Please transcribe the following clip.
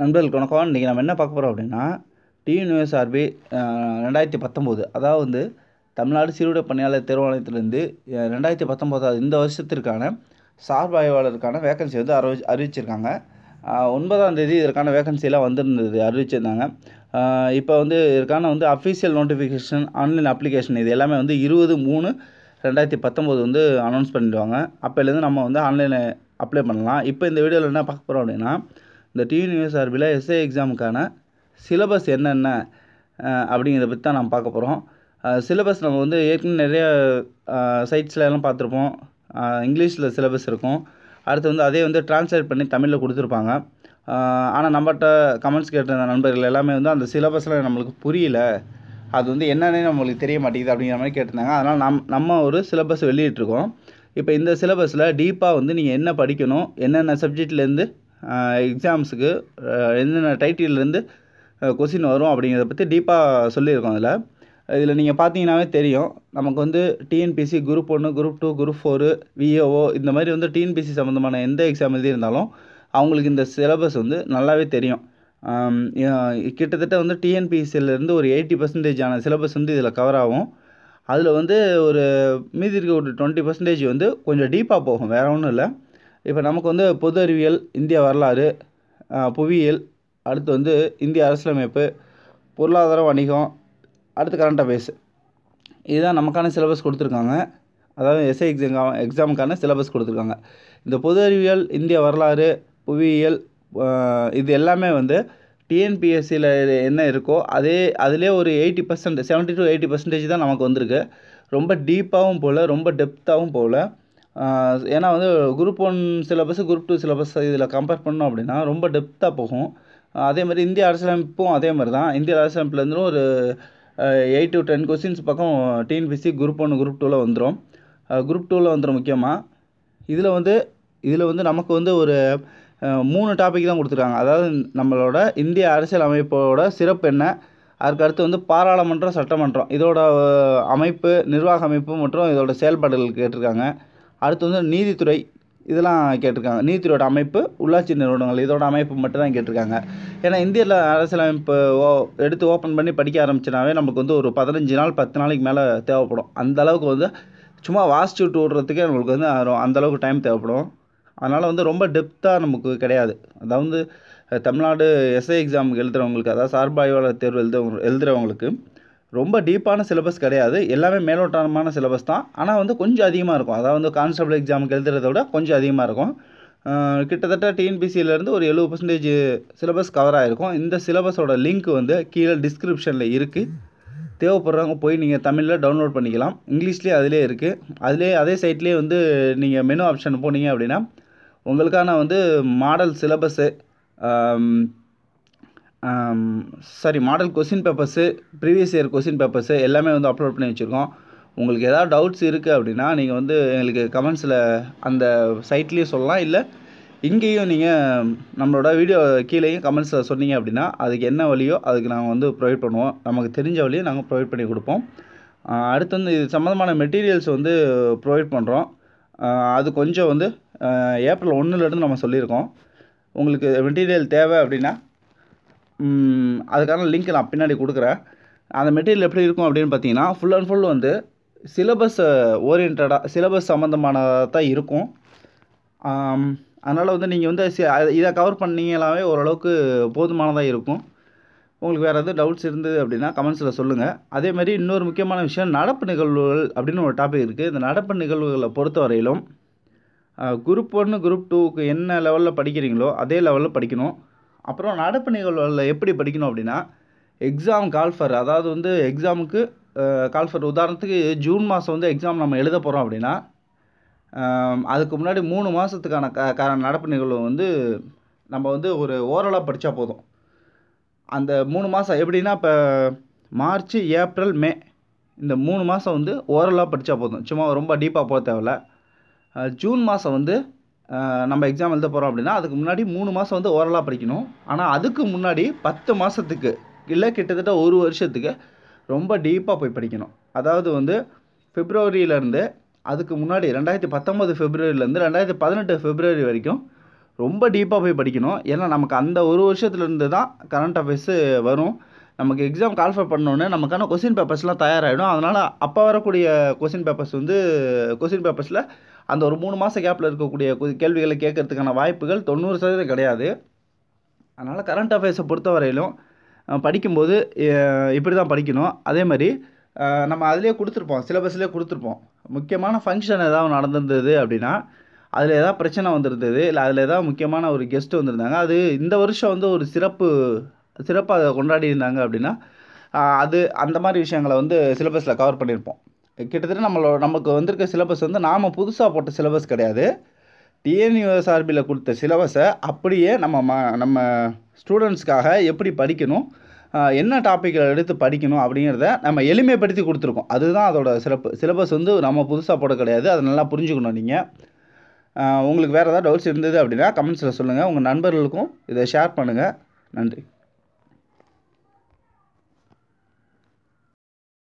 நண்பர்கள் வணக்கம் இன்றைக்கி நம்ம என்ன பார்க்க போகிறோம் அப்படின்னா டியூனிஎஸ்ஆர்பி ரெண்டாயிரத்தி பத்தொம்போது அதாவது வந்து தமிழ்நாடு சீருடை பணியாளர் தேர்வாணையத்திலிருந்து ரெண்டாயிரத்தி பத்தொம்போதாவது இந்த வருஷத்திற்கான சார்பாய்வாளருக்கான வேக்கன்சி வந்து அறிவி அறிவிச்சிருக்காங்க ஒன்பதாம் தேதி இதற்கான வேகன்சிலாம் வந்திருந்தது அறிவிச்சிருந்தாங்க இப்போ வந்து இதற்கான வந்து அஃபீஷியல் நோட்டிஃபிகேஷன் ஆன்லைன் அப்ளிகேஷன் இது எல்லாமே வந்து இருபது மூணு ரெண்டாயிரத்தி பத்தொம்போது வந்து அனௌன்ஸ் பண்ணிடுவாங்க அப்போலேருந்து நம்ம வந்து ஆன்லைனில் அப்ளை பண்ணலாம் இப்போ இந்த வீடியோவில் என்ன பார்க்க போகிறோம் அப்படின்னா இந்த டிஎன்யூஎஸ் சார்பில் எஸ்ஏ எக்ஸாமுக்கான சிலபஸ் என்னென்ன அப்படிங்கிறத பற்றி தான் நம்ம பார்க்க போகிறோம் சிலபஸ் நம்ம வந்து ஏற்கனவே நிறைய சைட்ஸ்லாம் பார்த்துருப்போம் இங்கிலீஷில் சிலபஸ் இருக்கும் அடுத்து வந்து அதே வந்து டிரான்ஸ்லேட் பண்ணி தமிழில் கொடுத்துருப்பாங்க ஆனால் நம்மகிட்ட கமெண்ட்ஸ் கேட்ட நண்பர்கள் எல்லாமே வந்து அந்த சிலபஸில் நம்மளுக்கு புரியல அது வந்து என்னென்னு நம்மளுக்கு தெரிய மாட்டேங்குது அப்படிங்கிற மாதிரி கேட்டிருந்தாங்க அதனால் நம் நம்ம ஒரு சிலபஸ் வெளியிட்ருக்கோம் இப்போ இந்த சிலபஸில் டீப்பாக வந்து நீங்கள் என்ன படிக்கணும் என்னென்ன சப்ஜெக்ட்லேருந்து எக்ஸாம்ஸுக்கு என்னென்ன டைட்டில்லேருந்து கொஸ்டின் வரும் அப்படிங்கிறத பற்றி டீப்பாக சொல்லியிருக்கோம் அதில் இதில் நீங்கள் பார்த்தீங்கன்னாவே தெரியும் நமக்கு வந்து டிஎன்பிசி குரூப் ஒன்று group two group four VAO இந்த மாதிரி வந்து டிஎன்பிசி சம்மந்தமான எந்த எக்ஸாம் எழுதியிருந்தாலும் அவங்களுக்கு இந்த சிலபஸ் வந்து நல்லாவே தெரியும் கிட்டத்தட்ட வந்து டிஎன்பிசியிலேருந்து ஒரு எயிட்டி பர்சன்டேஜான சிலபஸ் வந்து இதில் கவர் ஆகும் அதில் வந்து ஒரு மீதி இருக்க ஒரு டுவெண்ட்டி பர்சன்டேஜ் வந்து கொஞ்சம் டீப்பாக போகும் வேறு ஒன்றும் இல்லை இப்போ நமக்கு வந்து பொது அறிவியல் இந்திய வரலாறு புவியியல் அடுத்து வந்து இந்திய அரசியலமைப்பு பொருளாதார வணிகம் அடுத்து கரண்ட் அஃபேர்ஸ் இதுதான் நமக்கான சிலபஸ் கொடுத்துருக்காங்க அதாவது எஸ்ஐ எக்ஸாம் எக்ஸாமுக்கான சிலபஸ் கொடுத்துருக்காங்க இந்த பொது அறிவியல் இந்திய வரலாறு புவியியல் இது எல்லாமே வந்து டிஎன்பிஎஸ்சியில் என்ன இருக்கோ அதே அதிலே ஒரு eighty percent seventy to eighty percentage தான் நமக்கு வந்திருக்கு ரொம்ப டீப்பாகவும் போகல ரொம்ப டெப்த்தாகவும் போகல ஏன்னா வந்து group one syllabus group two syllabus இதில் கம்பேர் பண்ணோம் அப்படின்னா ரொம்ப டெப்த்தாக போகும் அதே மாதிரி இந்திய அரசியலமைப்பும் அதே மாதிரி தான் இந்திய அரசியலமைப்புலேருந்து ஒரு எயிட் டு டென் கொஸ்டின்ஸ் பக்கம் டிஎன்பிசி குரூப் ஒன் குரூப் டூவில் வந்துடும் குரூப் டூவில் வந்துடும் முக்கியமாக இதில் வந்து இதில் வந்து நமக்கு வந்து ஒரு மூணு டாபிக் தான் கொடுத்துருக்காங்க அதாவது நம்மளோட இந்திய அரசியல் அமைப்போட சிறப்பு என்ன அடுத்து வந்து பாராளுமன்றம் சட்டமன்றம் இதோட அமைப்பு நிர்வாக அமைப்பு மற்றும் இதோட செயல்பாடுகள் கேட்டிருக்காங்க அடுத்து வந்து நீதித்துறை இதெல்லாம் கேட்டிருக்காங்க நீதித்துறையோட அமைப்பு உள்ளாட்சி நிறுவனங்கள் இதோட அமைப்பு மட்டும்தான் கேட்டிருக்காங்க ஏன்னா இந்தியாவில் அரசியலமைப்பு ஓ எடுத்து ஓப்பன் பண்ணி படிக்க ஆரம்பிச்சினாவே நமக்கு வந்து ஒரு பதினஞ்சு நாள் பத்து நாளைக்கு மேலே தேவைப்படும் அந்த அளவுக்கு வந்து சும்மா வாசிச்சு விட்டு விடுறதுக்கே நம்மளுக்கு வந்து அந்தளவுக்கு டைம் தேவைப்படும் அதனால் வந்து ரொம்ப டெப்த்தாக நமக்கு கிடையாது அதாவது தமிழ்நாடு எஸ்ஐ எக்ஸாமுக்கு எழுதுகிறவங்களுக்கு அதாவது சார்பாய்வாளர் தேர்வு எழுத எழுதுகிறவங்களுக்கு ரொம்ப டீப்பான சிலபஸ் கிடையாது எல்லாமே மேலோட்டமான சிலபஸ் தான் ஆனால் வந்து கொஞ்சம் அதிகமாக இருக்கும் அதாவது வந்து கான்ஸ்டபிள் எக்ஸாமுக்கு எழுதுறத விட கொஞ்சம் அதிகமாக இருக்கும் கிட்டத்தட்ட டிஎன்பிசியிலேருந்து ஒரு எழுபது பர்சன்டேஜ் சிலபஸ் கவர் ஆகிருக்கும் இந்த சிலபஸோட லிங்க் வந்து கீழே டிஸ்கிரிப்ஷனில் இருக்குது தேவைப்படுறவங்க போய் நீங்கள் தமிழில் டவுன்லோட் பண்ணிக்கலாம் இங்கிலீஷ்லேயே அதிலே இருக்குது அதிலே அதே சைட்லேயே வந்து நீங்கள் மெனு ஆப்ஷன் போனீங்க அப்படின்னா உங்களுக்கான வந்து model syllabus sorry model question papers previous year question papers எல்லாமே வந்து அப்லோட் பண்ணி வச்சுருக்கோம் உங்களுக்கு ஏதாவது டவுட்ஸ் இருக்குது அப்படின்னா நீங்கள் வந்து எங்களுக்கு கமெண்ட்ஸில் அந்த சைட்லேயும் சொல்லலாம் இல்லை இங்கேயும் நீங்கள் நம்மளோட வீடியோ கீழேயும் கமெண்ட்ஸில் சொன்னீங்க அப்படின்னா அதுக்கு என்ன வழியோ அதுக்கு நாங்கள் வந்து ப்ரொவைட் பண்ணுவோம் நமக்கு தெரிஞ்ச வழியை நாங்கள் ப்ரொவைட் பண்ணி கொடுப்போம் அடுத்து வந்து இது சம்மந்தமான மெட்டீரியல்ஸ் வந்து ப்ரொவைட் பண்ணுறோம் அது கொஞ்சம் வந்து ஏப்ரல் ஒன்றுலேருந்து நம்ம சொல்லியிருக்கோம் உங்களுக்கு மெட்டீரியல் தேவை அப்படின்னா அதுக்கான லிங்க் நான் பின்னாடி கொடுக்குறேன் அந்த மெட்டீரியல் எப்படி இருக்கும் அப்படின்னு பார்த்தீங்கன்னா ஃபுல் அண்ட் ஃபுல் வந்து சிலபஸ் ஓரியன்டாக சிலபஸ் சம்மந்தமானதாக தான் இருக்கும் அதனால் வந்து நீங்கள் வந்து இதை கவர் பண்ணீங்களாவே ஓரளவுக்கு போதுமானதாக இருக்கும் உங்களுக்கு வேறு எதுவும் டவுட்ஸ் இருந்தது அப்படின்னா கமெண்ட்ஸில் சொல்லுங்கள் அதேமாதிரி இன்னொரு முக்கியமான விஷயம் நடப்பு நிகழ்வுகள் அப்படின்னு ஒரு டாபிக் இருக்குது இந்த நடப்பு நிகழ்வுகளை பொறுத்த வரையிலும் குரூப் ஒன்று குரூப் டூக்கு என்ன லெவலில் படிக்கிறீங்களோ அதே லெவலில் படிக்கணும் அப்புறம் நடப்பு நிகழ்வுகளில் எப்படி படிக்கணும் அப்படின்னா எக்ஸாம் கால்ஃபர் அதாவது வந்து எக்ஸாமுக்கு கால்ஃபர் உதாரணத்துக்கு ஜூன் மாதம் வந்து எக்ஸாம் நம்ம எழுத போகிறோம் அப்படின்னா அதுக்கு முன்னாடி மூணு மாதத்துக்கான க நடப்பு நிகழ்வு வந்து நம்ம வந்து ஒரு ஓரலாக படித்தா போதும் அந்த மூணு மாதம் எப்படின்னா இப்போ மார்ச் ஏப்ரல் மே இந்த மூணு மாதம் வந்து ஓரலாக படித்தா போதும் சும்மா ரொம்ப டீப்பாக போக தேவையில்ல ஜூன் மாதம் வந்து நம்ம எக்ஸாம் எழுத போகிறோம் அப்படின்னா அதுக்கு முன்னாடி மூணு மாதம் வந்து ஓரலாக படிக்கணும் ஆனால் அதுக்கு முன்னாடி பத்து மாதத்துக்கு இல்லை கிட்டத்தட்ட ஒரு வருஷத்துக்கு ரொம்ப டீப்பாக போய் படிக்கணும் அதாவது வந்து பிப்ரவரியிலேருந்து அதுக்கு முன்னாடி ரெண்டாயிரத்தி பத்தொம்போது ஃபிப்ரவரியிலேருந்து ரெண்டாயிரத்தி பதினெட்டு ஃபிப்ரவரி வரைக்கும் ரொம்ப டீப்பாக போய் படிக்கணும் ஏன்னா நமக்கு அந்த ஒரு வருஷத்துலேருந்து தான் கரண்ட் அஃபேர்ஸு வரும் நமக்கு எக்ஸாம் கால்ஃபர் பண்ணோன்னே நமக்கான கொஸ்டின் பேப்பர்ஸ்லாம் தயாராகிடும் அதனால் அப்போ வரக்கூடிய கொஸ்டின் பேப்பர்ஸ் வந்து கொஸ்டின் பேப்பர்ஸில் அந்த ஒரு மூணு மாத கேப்பில் இருக்கக்கூடிய கேள்விகளை கேட்கறதுக்கான வாய்ப்புகள் தொண்ணூறு சதவீதம் கிடையாது அதனால் கரண்ட் அஃபேர்ஸை பொறுத்த வரையிலும் படிக்கும்போது இப்படி தான் படிக்கணும் அதே மாதிரி நம்ம அதிலே கொடுத்துருப்போம் சிலபஸ்லேயே கொடுத்துருப்போம் முக்கியமான ஃபங்க்ஷன் ஏதாவது நடந்திருந்தது அப்படின்னா அதில் ஏதாவது பிரச்சனை வந்திருந்தது இல்லை அதில் ஏதாவது முக்கியமான ஒரு கெஸ்ட்டு வந்திருந்தாங்க அது இந்த வருஷம் வந்து ஒரு சிறப்பு சிறப்பாக அதை கொண்டாடி இருந்தாங்க அப்படின்னா அது அந்த மாதிரி விஷயங்களை வந்து சிலபஸில் கவர் பண்ணியிருப்போம் கிட்டத்தட்ட நம்மளோட நமக்கு வந்திருக்க சிலபஸ் வந்து நாம் புதுசாக போட்ட சிலபஸ் கிடையாது சார்பில் கொடுத்த சிலபஸை அப்படியே நம்ம ம நம்ம ஸ்டூடெண்ட்ஸ்க்காக எப்படி படிக்கணும் என்ன டாப்பிக்கில் எடுத்து படிக்கணும் அப்படிங்கிறத நம்ம எளிமைப்படுத்தி கொடுத்துருக்கோம் அதுதான் அதோட சிறப்பு சிலபஸ் வந்து நம்ம புதுசாக போட கிடையாது அதை நல்லா புரிஞ்சுக்கணும் நீங்கள் உங்களுக்கு வேறு ஏதாவது டவுட்ஸ் இருந்தது அப்படின்னா கமெண்ட்ஸில் சொல்லுங்கள் உங்கள் நண்பர்களுக்கும் இதை ஷேர் பண்ணுங்கள் நன்றி